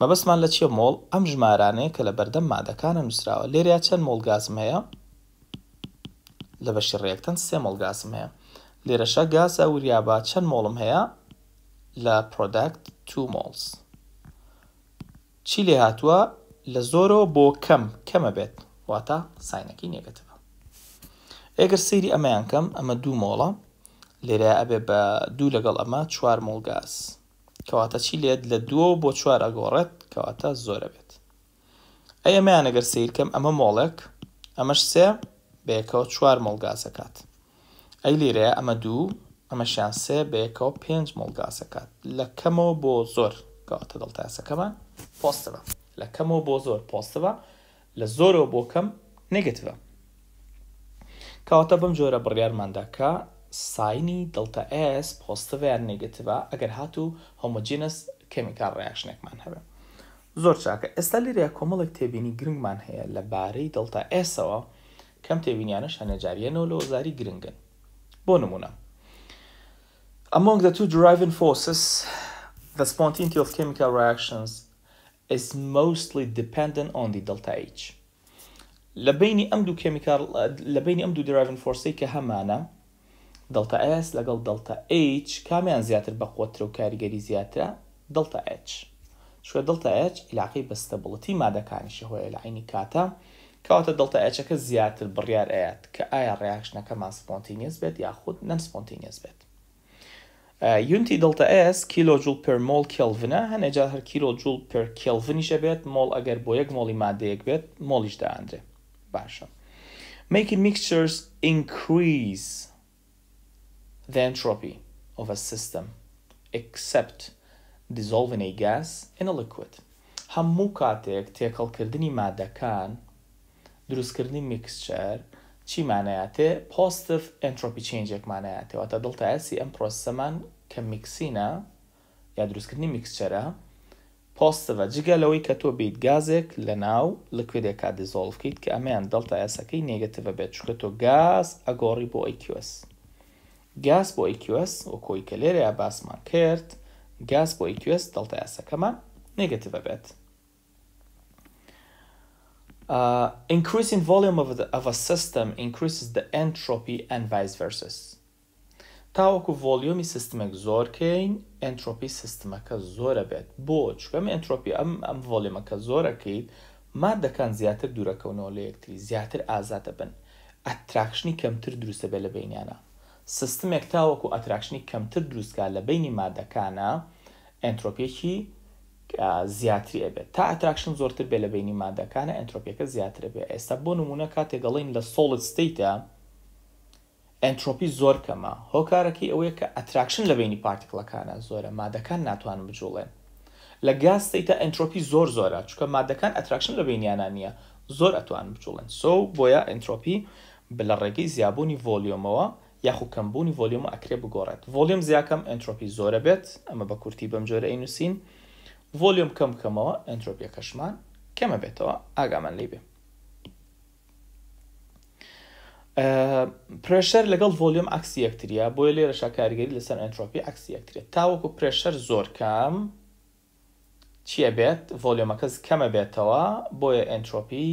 مەبەستمان لە چیە مۆڵ ئەم ژمارانەیە کە لە بەردەم مادەکانە نووسراوە لێریا چەند مۆلگازم هەیە لە بەشی ڕێکتەن سێ مۆلگازم هەیە لێرەشە گازە وریابا چەند مۆڵم هەیە لە پرۆدەکت تو مۆلز چی لێ هاتووە لە زۆرەوە بۆ کەم کەمە بێت واتە ساینەکەی نێگەتەوە ئێگەر سەیری ئەمەیان کەم ئەمە دوو مۆڵە لێرە ئەبێ بە دوو لەگەڵ ئەمە چوار مۆلگاز. کەواتە چی لێت لە دووە بۆ چوار ئەگۆڕێت کەواتە زۆرە بێت ئەی ئەمەیان ئەگەر سیرکەم ئەمە مۆڵێک ئەمەش سێ بەیەکەوە چوار مەڵگاسەکات ئەی لیرەیە ئەمە دوو ئەمەشیان سێ بەیەکەوە پێنج مەڵگاسەکات لە کەمەوە بۆ زۆر کەواتە دڵتاسەکەمان پۆستەوە لە کەمەوە بۆ زۆر پۆستەوە لە زۆرەوە بۆ کەم نگتوە کەواتە بم جۆرە بڕیارمانداکە ساینی دڵتە ئس پۆستڤیان نگەتیە ئەگەر هاتوو هۆمۆجینس کەمیکال ڕیاکشنێکمان هەبێ زۆر چاکە ئێستا لێرە کۆمەڵێک تێبینی گرنگمان هەیە لە بارەی دڵتە ئێسەوە کەم تێبینیانش هەنەجاریەنەوە لە وەزاری گرنگن بۆ نمونە Among the two driving forces, the spontaneity of chemical reactions is mostly dependent on the delta H. لە بینی ئەم دوو کەمیکال لە بینی ئەم دوو درایڤن فۆرسی کە هەمانە دڵتا S لەگەڵ دڵتا H کامیان زیاتر بە قوتر و کاریگەری زیاترە دڵتا H شوێ دڵتا H علاقی بەستەبڵەتی مادەکانیشی هۆیە لە عینی کاتە کەواتە دڵتا ئەچەکە زیاتر بڕیار ئەیات کە ئایا ڕیاکشنەکەمان سپۆنتینیس بێت یاخود نەن سپۆنتینیس بێت یونتی دڵتا ئس کیلۆجوول پر مۆل کلڤە هەنێجار هەر کیلۆجوول پر کلڤنیشە بێت مۆڵ ئەگەر بۆ یەک مۆڵی مادەیەک بێت مۆلیش دەئاندرێ باشە making mixtures increase the entropy of a system except dissolving a gas in a liquid هەموو کاتێک تێکەڵکردنی مادەکان دروستکردنی میکسچەر چیمانایاتێ پۆستف ئەنتروپی چنجێکمانایاتەوەتە دڵتەسی ئەم پرۆسەمان کە میکسینە یا دروستکردنی میکسچەرە پۆستەوە جگە لەوەی کە تۆ بیت گازێک لە ناو لەکوێدێکا دیزۆڵفکەیت کە ئەمەیان دڵتە ئەسەکەی نێگەتەوە بێت چکە تۆ گاز ئەگۆڕی بۆ ئەیکیوەست گاز بۆ ئیکس وەکۆی کە لێرە یا باسمان کرد گاز بۆ ئیکس دڵتە یاسەکەمان نگەتیڤە بێت. Uh, increasing volume of, the, of a system increases the entropy and vice versa. تاوەکو ڤۆلیۆمی سیستمێک زۆرکەین ئەنتۆپی سیستمەکە زۆرە بێت بۆ چکەم ئەنتۆپی ئەم ئەم ڤۆلیمەکە زۆرەکەیت مادەکان زیاتر دوورەکەونەوە لە یەکتری زیاتر ئازاتە بن ئەتراکشنی کەمتر دروستە بێ لە بینیانە سیستمێک تاوەکو ئەتراکشنی کەمتر دروستکە لە بینی مادەکانە ئەنتۆپێکی زیاتری ئەبێت تا ئەتراکشن زۆرتر بێ لە بینی مادەکانە ئەنتۆپیەکە زیاتر بێ ئێستا بۆ نمونە کاتێکگەڵین لە سۆڵت ستیتە ئەنتۆپی زۆر کەمە هۆکارەکەی ئەوەیە کە ئەتراکشن لە بینی پارتیکلەکانە زۆرە مادەکان ناتوانن بجوڵێن لە گازتەیتە ئەنتۆپی زۆر زۆرە چکە مادەکان ئەتراکشن لە بینیانە نییە زۆر ئەتوان بچوڵێن سۆ بۆیە ئەنتۆپی لە ڕێگەی زیابوونی ڤۆلیۆمەوە یاخو کەمبوونی ڤۆلیوم ئەکرێ بگۆڕێت ڤۆلیوم زیاکەم ئەنتروپی زۆرە بێت ئەمە بە کورتی بەم جۆرە ئینووسین ڤۆلیوم کەم بکەمەوە ئەنتروپیە کەشمان کەمە بێتەوە ئاگامان لی بێ پرشەر لەگەڵ ڤۆلیوم ئەکسی یەکتریا بۆیە لێرە شاکارگەری لەسەر ئەنتروپی ئەکسی یەکترێت تاوەکو پرشەر زۆر کام چیە بێت ڤۆلیۆمەکەس کەمە بێتەوە بۆیە ئەنتروپی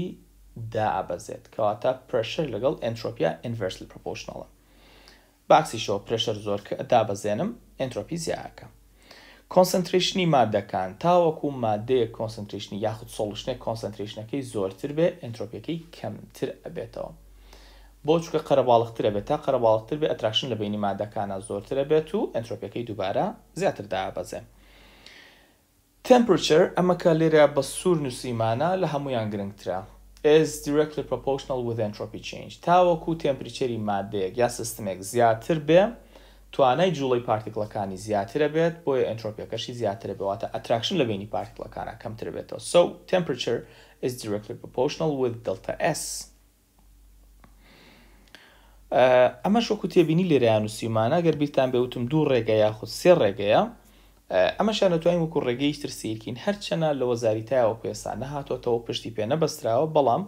دابەزێت کەواتە پرشەر لەگەڵ ئەنتروپیا ئینڤرسل پرپۆشنەڵە باکسیشۆ پرشەر زۆرکە دابەزێنم ئەنتۆپی زیاکە کۆنسنتریشنی مادەکان تاوەکو مادەیە کۆنسنتریشنی یاخود سۆڵشنە کۆنسنتریشنەکەی زۆرتر بێ ئەنتۆپیەکەی کەمتر ئەبێتەوە بۆ چکە قەرەباڵقترە بێت تا قەرەباڵقتر بێ ئەتراشن لە بینی مادەکانە زۆرترە بێت و ئەنتۆپیەکەی دووبارە زیاتر دابەزێن. تمپچر ئەمەکە لێرە بە سوور نووسیمانە لە هەمویان گرنگترە is directly proportional with entropy change تاوەکو تمپریچری مادەیەک یا سیستمێک زیاتر بێ توانای جوڵی پارتیکلەکانی زیاترە بێت بۆیە ئەنتروپیەکەشی زیاترە بێتە ئەتراکشن لە بینی پارتیکلەکانە کەمتر بێتەوە so temperature is directly proportional with delta s ئەمە شوکو تێبینی لێرەیان و سیمانە گەر بیرتان بێوتم دوو ڕێگە یاخود سێ ڕێگەیە ئەمەشان نتوانین وەکو ڕێگەی تر سیرکین هەرچەنە لە وەزاریتایەوە کوێسان نەهاتۆتەوە پشتی پێ نەبەستراوە بەڵام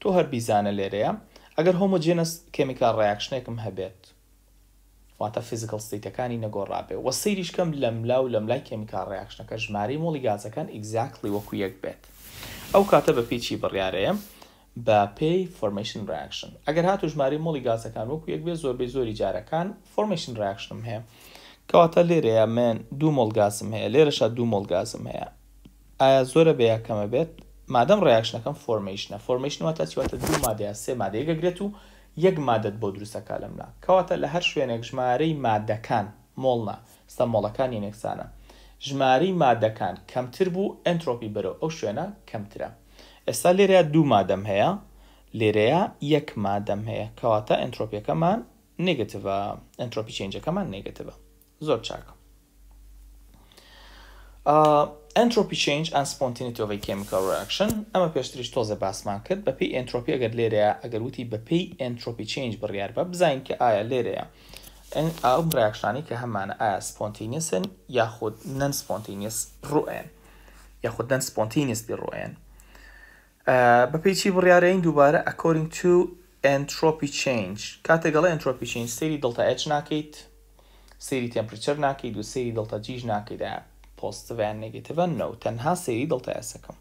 تۆ هەر بیزانە لێرەیە ئەگەر هۆمۆجینەس کمیکال ڕیاکشنێکم هەبێت واتە فیزیکل سیتەکانی نەگۆڕابێ و سریشکەم لەم لاو لەم لای کمیکال ڕیاکشنەکە ژماری مۆڵی گازەکان ئیگزاکلی وەکو یەک بێت ئەو کاتە بە پێچی بڕیارەیە بە پێی فۆرمیشن ڕاکشن ئەگەر هاتو ژماری مۆڵی گازەکان وەکو یەک بێ زۆربەی زۆری جارەکان فۆرمیشن ڕاکشنم هەیە کەواتە لێرەیە من دوو مۆلگاسم هەیە لێرەشە دوو مۆلگاسم هەیە ئایا زۆرە بەیە کەمە بێت مادەم ڕیاکشنەکەم فۆرمیشنە فۆرمیشنەوە تا چواتە دوو مادەیە سێ مادەیەگەگرێت و یەک مادەت بۆ دروستەکە لەمنا کەواتە لە هەر شوێنێک ژمارەی مادەکان مۆڵنا ستا مۆڵەکانی نێکسانە ژماری مادەکان کەمتر بوو ئەنتۆپی بەرەو ئەو شوێنە کەمترە ئێستا لێرەیە دوو مادەم هەیە لێرەیە یەک مادەم هەیە کەواتە ئەنتۆپیەکەمان نگتیڤە ئەنتۆپی چێنجەکەمان نگتیڤە زۆر چاکە ئەنتروپی چنج ئەن سپۆنتینیتۆڤی کمیکال ڕاکشن ئەمە پێشتریش تۆزە باسمان کرد بە پێی ئەنتروپی ئەگەر لێرەیە ئەگەر وتی بە پێی ئەنتروپی چنج بڕیار بە بزانین کە ئایا لێرەیە ئەو ڕاکشانی کە هەمانە ئایا سپۆنتینیسن یاخود نەن سپۆنتینیس ڕوئێن یاخود نەن سپۆنتینیس ڕۆێن بە پێیچی بڕیارەین دووبارە ئەکۆرینگ تو ئەنتروپی چنج کاتێگەڵە ئەنتروپی چنج سری دڵتا ئەچ ناکەیت سری تمپریچر ناکەیت و سری دڵتەجیش ناکەیدا پۆستڤیان نگەیتەوە نە تەنها سری دڵتە ئەسەکەم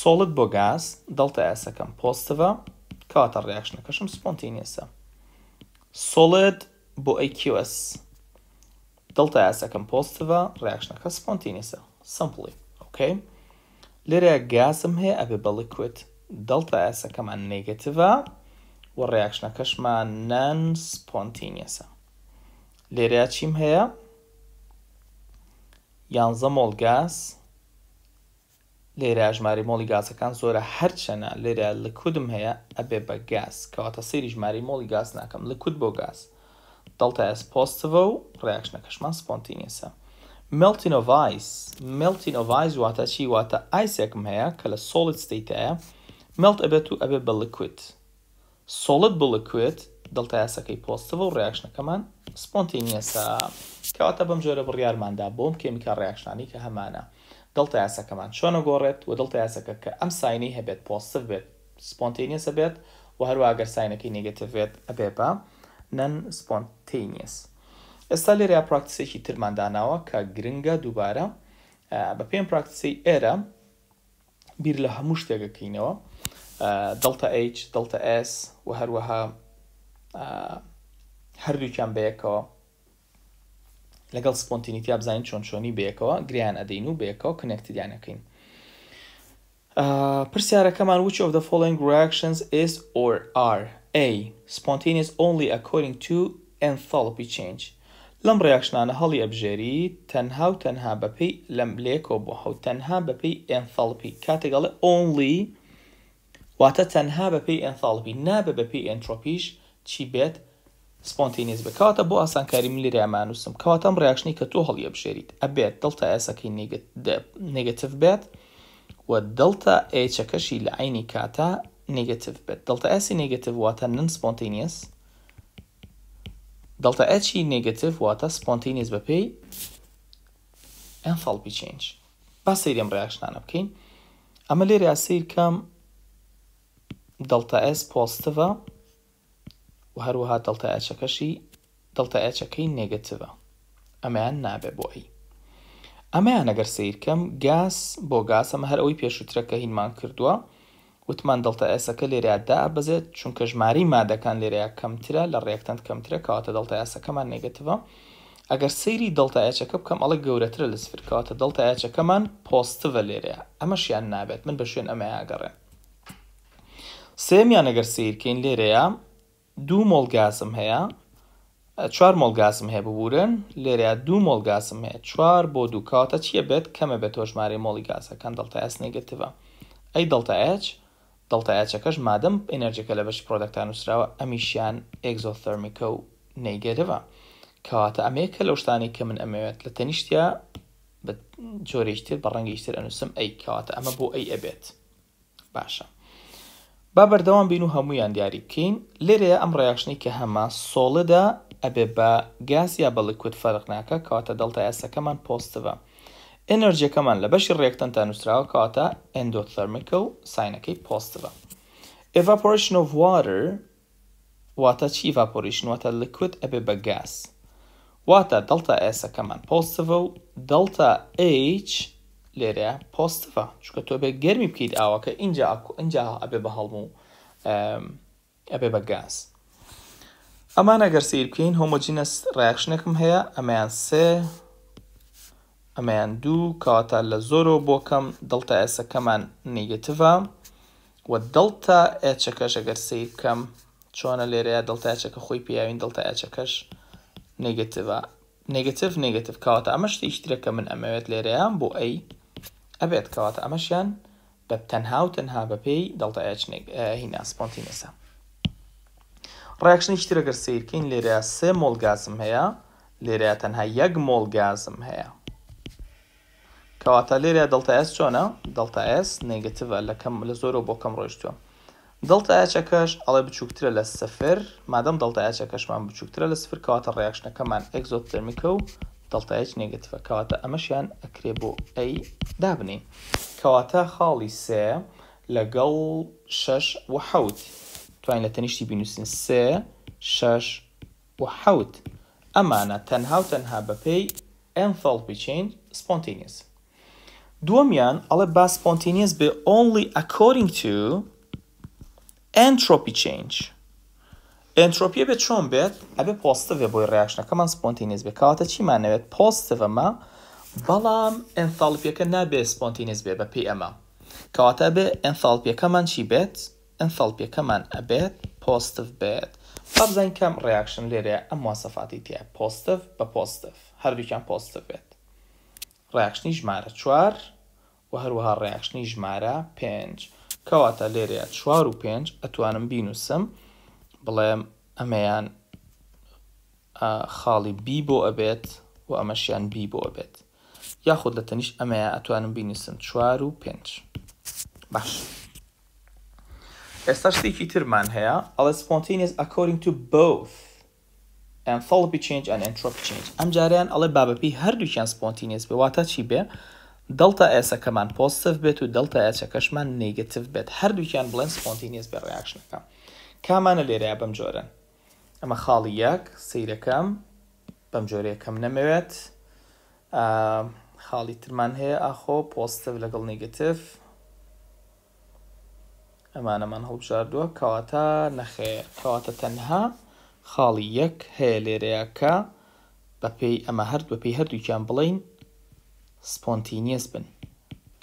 سۆڵت بۆ گاز دڵتە ئەسەکەم پۆستەوە کاتە ڕیاکشنەکەشم سپۆنتینیسە سۆڵت بۆ ئەیQS دڵتە ئەسەکەم پۆستەوە ڕیاکشنەکە سپۆنتینیسە سمپڵی ئۆکەی لێرە گازم هەیە ئەبێ بەڵیکوت دڵتە ئەسەکەمان نێگەتیڤە و ڕیاکشنەکەشمان نەن سپۆنتینیسە لێرە چیم هەیە یانزە مۆڵگاز لێرە ژماری مۆڵی گازەکان زۆرە هەرچەنە لێرە لە کودم هەیە ئەبێ بە گاز کەواتە سێری ژماری مۆڵی گاز ناکەم لە کود بۆ گاز دڵتە ئەس پۆستەوە و ڕێکشنەکەشمان سپۆنتینیسە ملتینۆڤایس ملتینۆڤایز واتە چی واتە ئایسێکم هەیە کە لە سۆڵت ستیتەیە ملت ئەبێت و ئەبێ بە لکوت سۆڵت بڵکوێت دڵتەیاسەکەی پۆستەوە و ڕیاکشنەکەمان سپۆنتینیەسە کەواتە بەم جۆرە بڕیارماندا بۆم کێمیکە ڕیاکشنانی کە هەمانە دڵتە یاسەکەمان چۆنە گۆڕێت و دڵتە یاسەکە کە ئەم ساینی هەبێت پۆستف بێت سپۆنتینیەسە بێت و هەروە ئەگەر ساینەکەی نگەتەوێت ئەبێ بە نەن سپۆنتینیس ئێستا لێریا پراکتیسێکی ترمانداناوە کە گرنگە دووبارە بە پێم پراکتیسی ئێرە بیر لە هەموو شتێکەکەینەوە دڵتە H دڵتە S و هەروەها هەردووکیان بەیەکەوە لەگەڵ سپۆنتینیتی بزانین چۆن چۆنی بێکەوە گریان ئەدەین و بێکەوە کنەکتیانەکەین پرسیارەکەمان which of the following reactions is or are a spontaneous only according to enthalpy change لەم ڕێکشنانە هەڵی ئەبژێری تەنها و تەنها بەپی لەم لێکۆ بۆ حەوت تەنها بەپی ئەنفەڵپی کاتێکگەڵێ only واتە تەنها بەپی ئەنفاڵپی نابە بەپی ئەنتۆپیش چی بێت سپۆنتینیز بکاتە بۆ ئاسانکاری ملی ڕێمانوسم کەواتەم ڕاکشنی کە تۆ هەڵیە بشێریت ئەبێت دڵتا ئەسەکەی نگتیف بێت و دڵتا ئێچەکەشی لە عینی کاتا نگتیف بێت دڵتا ئەسی نگتیف واتە نن سپۆنتینیس دڵتا ئەچی نگتیف واتە سپۆنتینیز بە پێی ئەفڵپی چنج با سەیرێم ڕاکشنانە بکەین ئەمە لێرە سیر کەم دڵتا ئەس پۆستەوە و هەروەها دڵتە ئەچەکەشی دڵتە ئەچەکەی نێگەتیڤە ئەمەیان نابێ بۆ ئەی ئەمەیان ئەگەر سیرکەم گاس بۆ گاس ئەمە هەر ئەوی پێشووترەکە هینمان کردووە وتمان دڵتە ئەسەکە لێرەدا بزێت چونکە ژماری مادەکان لێرەیە کەمترە لە ڕێکتەند کەمترە کەواتە دڵتە ئەسەکەمان نێگەتیڤە ئەگەر سەیری دڵتە ئاچەکە بکەم ئەڵە گەورەترە لە سفرکەواتە دڵتە ئاچەکەمان پۆستڤە لێرەیە ئەمەشیان نابێت من بە شوێن ئەمە ئاگەڕێ سێمیان ئەگەر سیرکەین لێرەیە دوو مۆلگاسم هەیە چوار مۆلگاسم هەیە ببورن لێرە دوو مۆلگاسم هەیە چوار بۆ دوو کاتە چیە بێت کەمە بێت تۆژماری مۆلی گاسەکان دڵتا ئەس نگەتەوە ئەی دڵتا ئەچ دڵتا ئەچەکەش مادەم ئەنەرژەکە لە بەش پرۆدەکتان نووسراوە ئەمیشیان ئەگزۆثەرمیکە و نەیگەرەوە کەواتە ئەمەیەکە لەو شتانی کە من ئەمەوێت لە تەنیشتە جۆرەشتر بە ڕەنگەیشتر ئەنووسم ئەی کەواتە ئەمە بۆ ئەی ئەبێت باشە با بەردەوام بین و هەمویان دیاری بکەین لێرەیە ئەم ڕیاشنی کە هەمە سۆڵدا ئەبێ بە گاز یا بە لکوت فەرقناکە کاتە دڵتە ئەسەکەمان پۆستەوە ئەنەرژیەکەمان لە بەشی ڕێکتەن تا نووسراوە کاتە ئەندۆتەرمیکە و ساینەکەی پۆستەوە ئڤاپۆریشن of water واتە چی ڤاپۆریشن واتە لکوت ئەبێ بە گاز واتە دڵتە ئەسەکەمان پۆستەوە و دڵتە H لێرەیە پۆستفە چکە تۆ بێ گەرمی بکەیت ئاواکە اینجا اینجا ئەبێ بە هەڵم و ئەبێ بە گاز ئەمان ئەگەر سیر بکەین هۆمۆجینەس ڕاکشنێکم هەیە ئەمەیان سێ ئەمەیان دوو کەواتە لە زۆرەوە بۆ کەم دڵتا ئێسەکەمان نیگەتیڤە و دڵتا ئەچەکەش ئەگەر سیر بکەم چۆنە لێرەیە دڵتا ئەچەکە خۆی پیاوین دڵتا ئەچەکەش نیگەتیڤە نگەتیف نگەتیف کەواتە ئەمە شتی شتێکە من ئەمەوێت لێرەیان بۆ ئەی ئەبێت کەواتە ئەمەشیان بە تەنها و تەنها بەپێی دڵتەیەچنێک هینا سپۆنتینەسە ڕێکشنی شترەگەر سیرکەین لێرە سێ مۆلگازم هەیە لێرە تەنها یەک مۆلگازم هەیە کەواتە لێرە دڵتەS چۆنە دڵتەS نگەتیڤە لەکەم لە زۆرە بۆ کەم ڕۆیشتووە دڵتەچەکەش ئەڵێ بچووکترە لە سفر مادەم دڵتەچەکەشمان بچووکترە لە سفر کەواتە ڕێکشنەکەمان ئەگزۆتەرمیکە و دڵتایەک نێگەتیفە کەواتە ئەمەشیان ئەکرێ بۆ ئەی دابنین کەواتە س س لەگەڵ شش وحوت حوت لتنشتي لە س بینوسین سێ شش و حوت تنها تەنها و تەنها بەپێی ئەمفڵ بچین سپۆنتینیس با سبونتينيوس بي only according to entropy change ئەنتروپیە بێت چۆن بێت ئەبێ پۆستەێ بۆی ڕیاشنەکەمان سپۆنتینیز بێ کاتە چیمانەوێت پۆستەوەمە بەڵام ئەنتالپیەکە نابێ سپۆنتینیز بێ بە پێ ئەمە کەواتە بێ ئەنتالپیەکەمان چی بێت ئەنتالپیەکەمان ئەبێت پۆستف بێت قەبزین کەم ڕیاکشن لێرێ ئەم واسەفاتی تیا پۆستف بە پۆستف هەردووکیان پۆستف بێت ڕیاکشنی ژمارە چوار و هەروەها ڕیاکشنی ژمارە پێنج کەواتە لێرەیە چوار و پێنج ئەتوانم بینوسم و بڵێم ئەمەیان خاڵی بی بۆ ئەبێت و ئەمەشیان بی بۆ ئەبێت یاخود لە تەنیش ئەمەیە ئەتوانم بینیسم چوار و پێنج باش ئێستا شتێکی ترمان هەیە ئەڵە سپۆنتینس ئەکۆرینگ تو بۆف فڵپی چنج ئەن ئەنترۆپی چنج ئەم جاریان ئەڵێ بابەپی هەردووچیان سپۆنتینس بێ واتە چی بێ دڵتا ئێسەکەمان پۆستف بێت و دڵتا ئەچەکەشمان نگتیف بێت هەردووکیان بڵێن سپۆنتینس بێ ڕیاکشنەکە کامانە لێرەیە بەم جۆرە ئەمە خاڵی یەک سیرەکەم بەم جۆرەیەکەم نەمەوێت خاڵی ترمان هەیە ئاخۆ پۆستە لەگەڵ نیگتف ئەمانەمان هەڵبژاردووە کەواتە نەخێر کەواتە تەنها خاڵی یەک هەیە لێرەیەکە بە پێی ئەمە هەرد بە پێی هەردووکیان بڵین سپۆنتینیس بن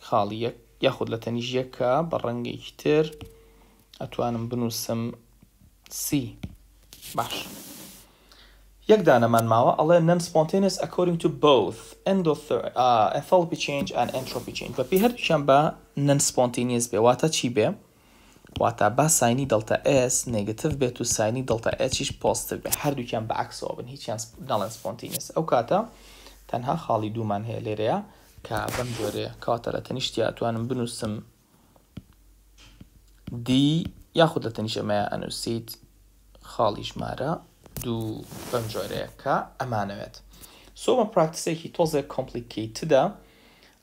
خاڵی یەک یاخود لە تەنیژیەکە بە ڕەنگێکی تر ئەتوانم بنووسم سی باش یەک دانەمان ماوە ئەڵێ نەن سپۆنتینس ئەکۆرینگ تو بۆث ئەفەڵپی چنج ئەن ئەنترۆپی چنج بەپی هەرچیان بە نەن سپۆنتینیس بێواتە چی بێ؟ واتە با ساینی دڵتە ئس نگتیف بێت و ساینی دڵتە ئەچیش پۆستر بێ هەردووکیان بە عکسەوە بن هیچیان ناڵێن سپۆنتینس ئەو کاتە تەنها خاڵی دوومان هەیە لێرەیە کە بەم جۆرێ کاتە تەنیشتی ئەتوانم بنووسم دی یاخود لە تەنیشەمەیە ئەنووسیت خاڵی ژمارە دوو بەم جۆرەیەکە ئەمانەوێت سۆمە پراکتیسێکی تۆزێک کۆمپلیکیتدا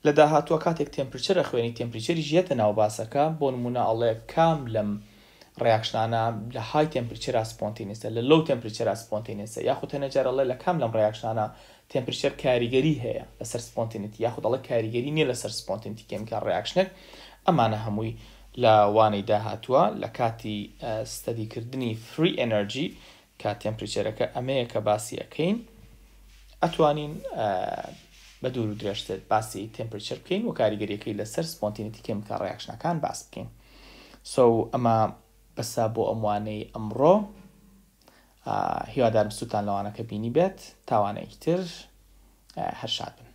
لە داهاتوە کاتێک تمپریچرە خوێنی تمپریچری ژێتە ناوباسەکە بۆ نمونە ئەڵێ کام لەم ڕیاکشانە لە های تمپریچرا سپۆنتینیسە لە لەو تمپریچرا سپۆنتینیسە یاخود هەنەجارەڵێ لە کام لەم ڕیاکشانە تمپریچر کاریگەری هەیە لەسەر سپۆنتینیت یاخودڵە کاریگەری نییە لەسەر سپۆنتینتی کێمکە ڕیاکشنێک ئەمانە هەمووی لە وانەی داهاتووە لە کاتی ستەدیکردنی فری ئەنەرژی کات تمپریچەرەکە ئەمەیە کە باسیەکەین ئەتوانین بە دوور و درێژتر باسی تمپریچەر بکەین و کاریگەریەکەی لەسەر سپۆنتینەتی کمیکە ڕێکشنەکان باس بکەین سو ئەمە بەسا بۆ ئەموانەی ئەمڕۆ هیوادارم سووتان لەوانەکە بینی بێت تاوانەیەتر هەرشاد بن